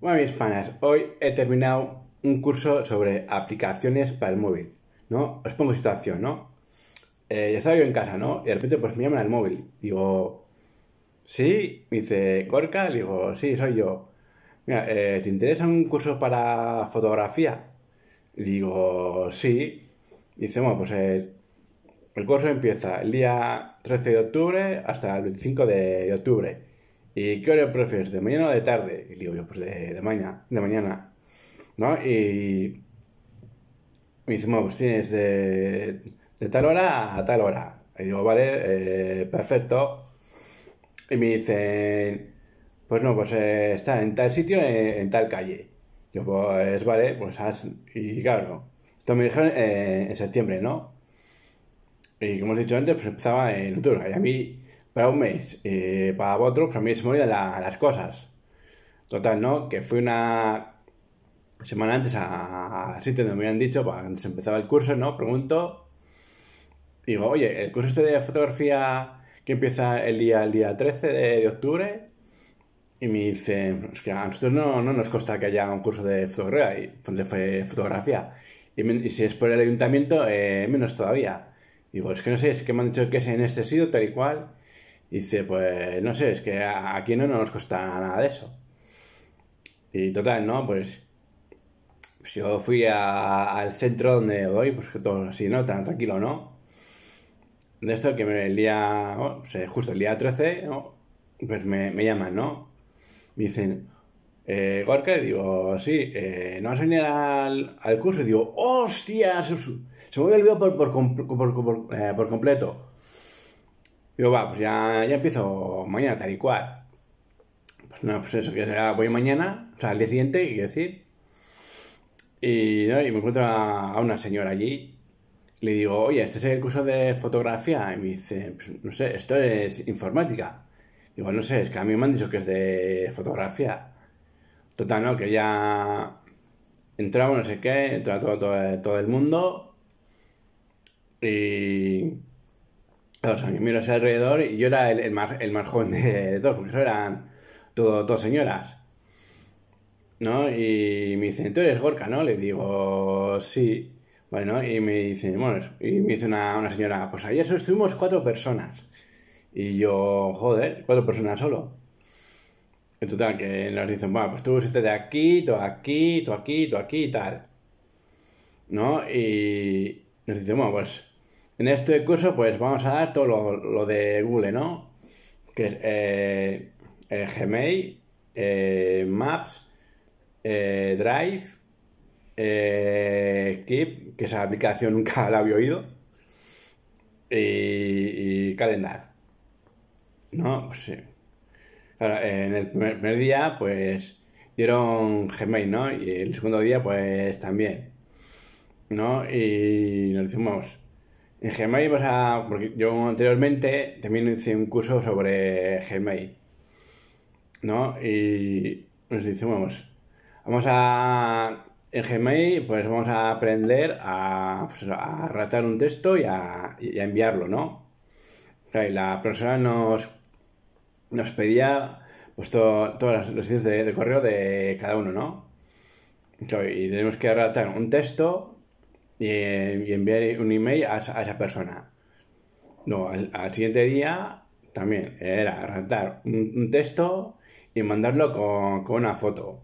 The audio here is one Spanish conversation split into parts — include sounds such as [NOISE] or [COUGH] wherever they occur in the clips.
Bueno, mis panas, hoy he terminado un curso sobre aplicaciones para el móvil, ¿no? Os pongo situación, ¿no? Eh, estaba yo en casa, ¿no? Y de repente pues me llaman al móvil. Digo, ¿sí? Me dice, ¿Corca? Le digo, sí, soy yo. Mira, eh, ¿te interesa un curso para fotografía? Digo, sí. dice, bueno, pues el, el curso empieza el día 13 de octubre hasta el 25 de octubre. ¿Y qué hora prefieres? ¿De mañana o de tarde? Y digo yo, pues de, mañana, de mañana. ¿No? Y me dice, bueno, pues tienes de, tal hora a tal hora. Y digo, vale, eh, perfecto. Y me dicen, pues no, pues eh, está en tal sitio, eh, en, tal calle. Yo, pues vale, pues has... Y claro, Esto me dijeron en septiembre, ¿no? Y como os he dicho antes, pues empezaba en octubre. Y a mí un mes, eh, para vosotros, para mí se me olvidan las cosas. Total, ¿no? Que fue una semana antes a, donde me habían dicho, para pues, antes empezaba el curso, ¿no? Pregunto, digo, oye, el curso este de fotografía que empieza el día, el día 13 de, octubre, y me dice, es que a nosotros no, no nos consta que haya un curso de fotografía, y, de fotografía. Y, si es por el ayuntamiento, eh, menos todavía. Digo, es que no sé, es que me han dicho que es en este sitio, tal y cual. Y dice, pues no sé, es que aquí no nos cuesta nada de eso. Y total, ¿no? Pues, pues yo fui al centro donde voy, pues que todo así, ¿no? Tan tranquilo, ¿no? De esto que me, el día, oh, justo el día 13, pues me, me, llaman, ¿no? Me dicen, eh, Gorka, digo, sí, eh, ¿no vas a venir al, curso? Y digo, ¡hostia! Se, me olvidó por, por, por, por eh, completo. Yo, va, pues ya, ya empiezo mañana tal y cual. Pues no, pues eso, que voy mañana, o sea, al día siguiente, quiero decir. Y, me encuentro a, una señora allí. Le digo, oye, ¿este es el curso de fotografía? Y me dice, pues, no sé, esto es informática. Digo, no sé, es que a mí me han dicho que es de fotografía. Total, ¿no? Que ya entraba no sé qué, entraba todo, todo, todo el mundo. Y o sea, miro hacia alrededor y yo era el, más joven el de, de todos, porque eso eran dos señoras. ¿No? Y me dicen, tú eres Gorka, ¿no? Le digo, sí. Bueno, y me dice, bueno, y me dice una, señora, pues ayer estuvimos cuatro personas. Y yo, joder, cuatro personas solo. En total, que nos dicen, bueno, pues tú estás de aquí, tú aquí, tú aquí, tú aquí y tal. ¿No? Y nos dicen, bueno, pues en este curso, pues vamos a dar todo lo, de Google, ¿no? Que es eh, eh, Gmail, eh, Maps, Drive, Keep, que esa aplicación nunca [LAUGHS] la había oído, y, Calendar. No, pues sí. en el primer, día, pues dieron Gmail, ¿no? Y el segundo día, pues también. ¿No? Y nos decimos en Gmail Porque yo anteriormente también hice un curso sobre Gmail. ¿No? Y nos decimos, vamos a... En Gmail, pues vamos a aprender a, pues, ratar un texto y a, enviarlo, ¿no? Y la profesora nos, nos pedía pues todas las, los de, correo de cada uno, ¿no? Y tenemos que ratar un texto eh, y enviar un email a, esa persona. No, al, siguiente día también era redactar un, un texto y mandarlo con, una foto.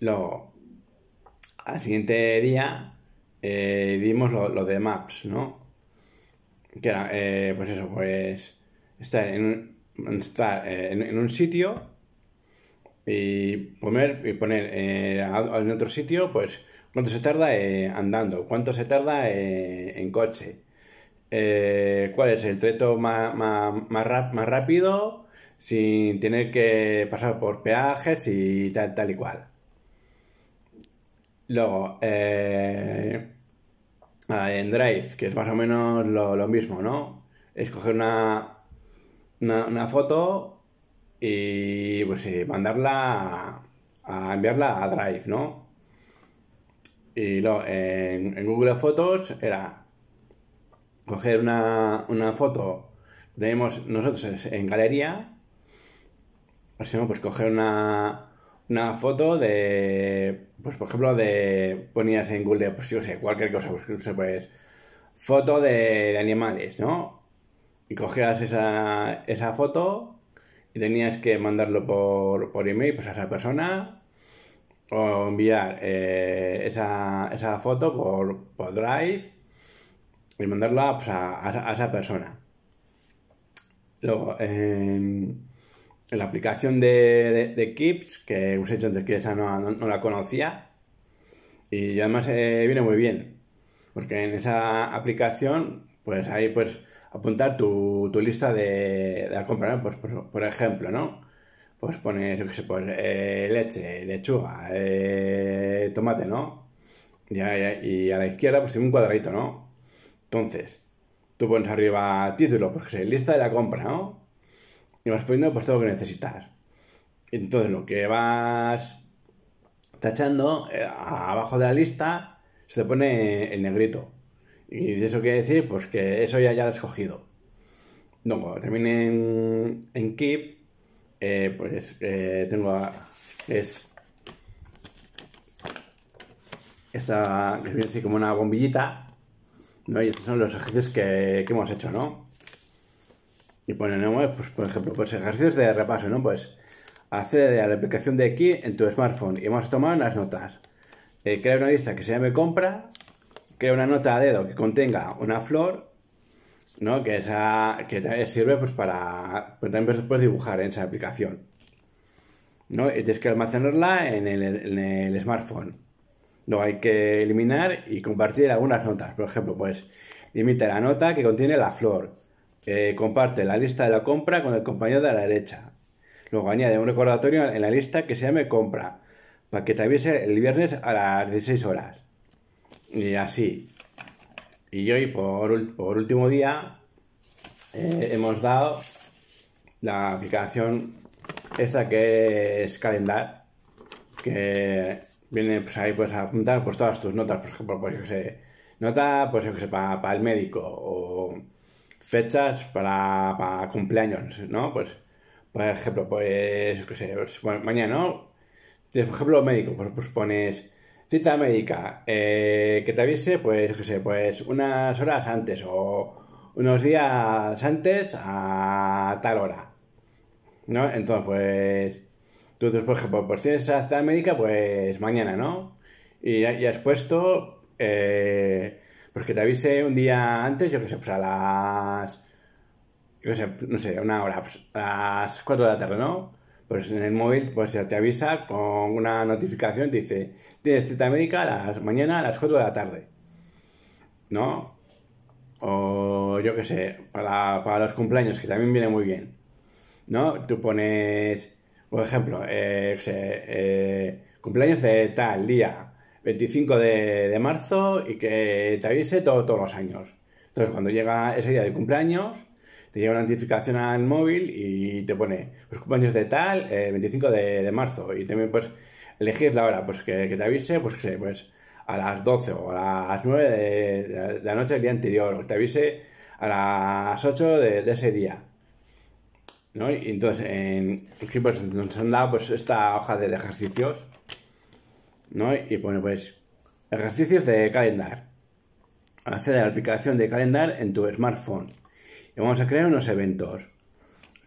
Luego, al siguiente día eh, dimos lo, de Maps, ¿no? Que era, eh, pues eso, pues estar en, estar, en, un sitio y poner, y poner en otro sitio, pues ¿Cuánto se tarda eh, andando? ¿Cuánto se tarda eh, en coche? Eh, ¿Cuál es el treto más, más, rápido sin tener que pasar por peajes y tal, tal y cual? Luego, ah, en Drive, que es más o menos lo, mismo, ¿no? Escoger una, una, foto y pues mandarla a enviarla a Drive, ¿no? Y luego en, Google Fotos era coger una, una foto nosotros en galería, o sea, pues coger una, una foto de, pues por ejemplo, de, ponías en Google, pues yo sé, cualquier cosa, pues, pues foto de, animales, ¿no? Y cogías esa, esa foto y tenías que mandarlo por, por email pues, a esa persona o enviar eh, esa, esa, foto por, por, Drive y mandarla pues, a, esa persona. Luego, en la aplicación de, de, Kips, que os he hecho antes que esa no, la conocía, y además eh, viene muy bien, porque en esa aplicación, pues ahí pues apuntar tu, lista de, de la compra, pues, por ejemplo, ¿no? pues pones, yo qué sé, pues, eh, leche, lechuga, eh, tomate, ¿no? Y a, la izquierda pues tiene un cuadradito, ¿no? Entonces, tú pones arriba título, pues se lista de la compra, ¿no? Y vas poniendo pues todo lo que necesitas. Entonces lo que vas tachando eh, abajo de la lista se te pone el negrito. Y eso quiere decir pues que eso ya, ya lo has cogido. Luego, terminen en, en Keep eh, pues eh, tengo es esta que viene así como una bombillita y estos son los ejercicios que, hemos hecho ¿no? y ponemos pues, pues, por ejemplo pues ejercicios de repaso ¿no? pues accede a la aplicación de aquí en tu smartphone y hemos tomado las notas eh, crea una lista que se llame compra crea una nota a dedo que contenga una flor ¿no? Que, esa, que sirve pues para... Pues también puedes dibujar en esa aplicación. Y tienes que almacenarla en el, en el smartphone. Luego hay que eliminar y compartir algunas notas. Por ejemplo, pues limita la nota que contiene la flor. Eh, comparte la lista de la compra con el compañero de la derecha. Luego añade un recordatorio en la lista que se llame compra, para que te avise el viernes a las 16 horas. Y así. Y hoy, por, último día, eh, hemos dado la aplicación esta que es Calendar, que viene, pues, ahí puedes apuntar pues, todas tus notas, por ejemplo, pues nota, pues para, el médico, o fechas para, cumpleaños, ¿no? Pues, por ejemplo, pues, pues mañana, por ejemplo, médico, pues, pues pones cita médica, eh, que te avise, pues, qué sé, pues unas horas antes o unos días antes a tal hora. ¿No? Entonces, pues, tú después, por pues, pues, pues tienes esa cita médica, pues mañana, ¿no? Y, y has puesto, eh, pues que te avise un día antes, yo que sé, pues a las, yo qué sé, no sé, una hora, pues, a las 4 de la tarde, ¿no? pues en el móvil pues te avisa con una notificación, te dice, tienes cita médica a las, mañana a las 4 de la tarde, ¿no? O yo qué sé, para, los cumpleaños, que también viene muy bien, ¿no? Tú pones, por ejemplo, eh, eh, cumpleaños de tal día, 25 de, marzo, y que te avise todos los años. Entonces, cuando llega ese día de cumpleaños, te llega una notificación al móvil y te pone los pues cumpleaños de tal, el eh, 25 de, marzo. Y también pues elegir la hora, pues que, te avise, pues que pues a las 12 o a las 9 de, la noche del día anterior, o te avise a las 8 de, ese día. Y entonces en, pues, nos han dado pues esta hoja de, ejercicios, Y pone pues ejercicios de calendar. Accede a la aplicación de calendar en tu smartphone y vamos a crear unos eventos.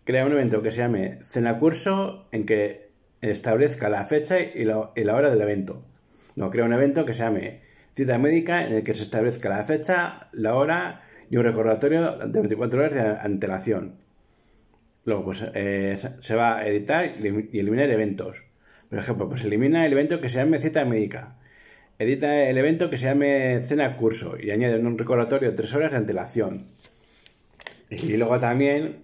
Crea un evento que se llame cena curso en que establezca la fecha y la, hora del evento. No, crea un evento que se llame cita médica en el que se establezca la fecha, la hora y un recordatorio de 24 horas de antelación. Luego pues, eh, se va a editar y eliminar eventos. Por ejemplo, pues elimina el evento que se llame cita médica. Edita el evento que se llame cena curso y añade un recordatorio de 3 horas de antelación. Y luego también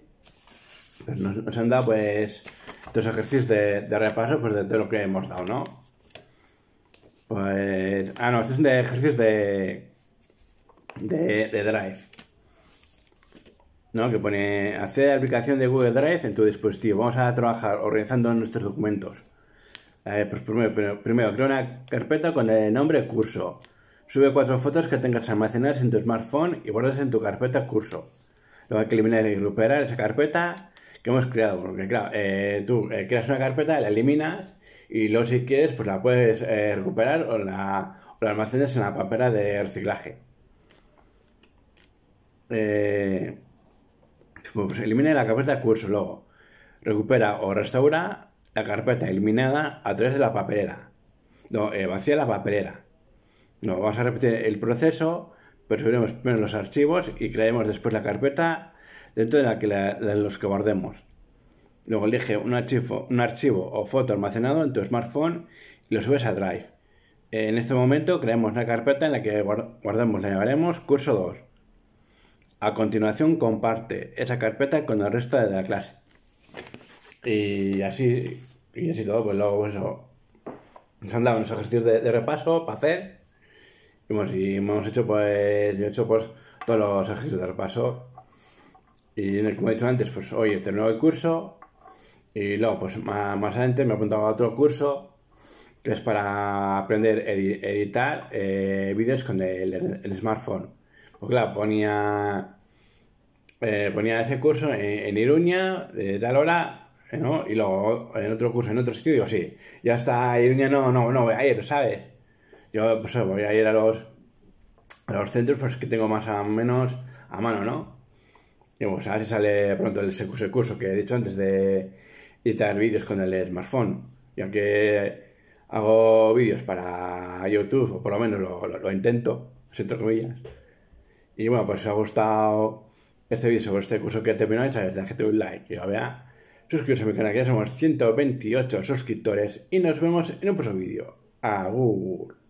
pues, nos, han dado pues estos ejercicios de, repaso pues de todo lo que hemos dado, ¿no? Pues. Ah, no, estos son de ejercicios de. de, Drive. ¿no? que pone hacer la aplicación de Google Drive en tu dispositivo. Vamos a trabajar organizando nuestros documentos. Eh, pues primero, primero, crea una carpeta con el nombre curso. Sube cuatro fotos que tengas almacenadas en tu smartphone y guardas en tu carpeta curso. Tengo que eliminar y recuperar esa carpeta que hemos creado. Porque claro, eh, tú eh, creas una carpeta, la eliminas y luego si quieres pues la puedes eh, recuperar o la, o almacenas en la papera de reciclaje. pues elimina la carpeta de curso, luego recupera o restaura la carpeta eliminada a través de la papelera. No, vacía la papelera. No, vamos a repetir el proceso pero subiremos primero los archivos y crearemos después la carpeta dentro de la que los que guardemos. Luego elige un archivo, un archivo o foto almacenado en tu smartphone y lo subes a Drive. En este momento creemos una carpeta en la que guardamos, la llamaremos curso 2. A continuación comparte esa carpeta con el resto de la clase. Y así, y así todo, pues luego eso, nos han dado unos ejercicios de repaso para hacer Hemos, y hemos hecho pues, hecho pues todos los ejercicios de repaso. Y como he dicho antes, pues hoy he terminado el curso y luego pues más, adelante me he apuntado a otro curso que es para aprender a editar eh, vídeos con el, smartphone. Pues claro, ponía, eh, ponía ese curso en, Iruña, de tal hora, y luego en otro curso en otro sitio, digo, sí, ya está, Iruña no, no, no ayer, ¿sabes? Yo pues, voy a ir a los, a los centros pues, que tengo más o menos a mano, ¿no? Y vamos pues, a ver si sale pronto el curso, que he dicho antes de editar vídeos con el smartphone. Y aunque hago vídeos para YouTube, o por lo menos lo, lo, intento, entre comillas. Y bueno, pues si os ha gustado este vídeo sobre este curso que he terminado, ya sabéis, un like y lo vea. Suscribiros a mi canal, que ya somos 128 suscriptores y nos vemos en un próximo vídeo. Agur.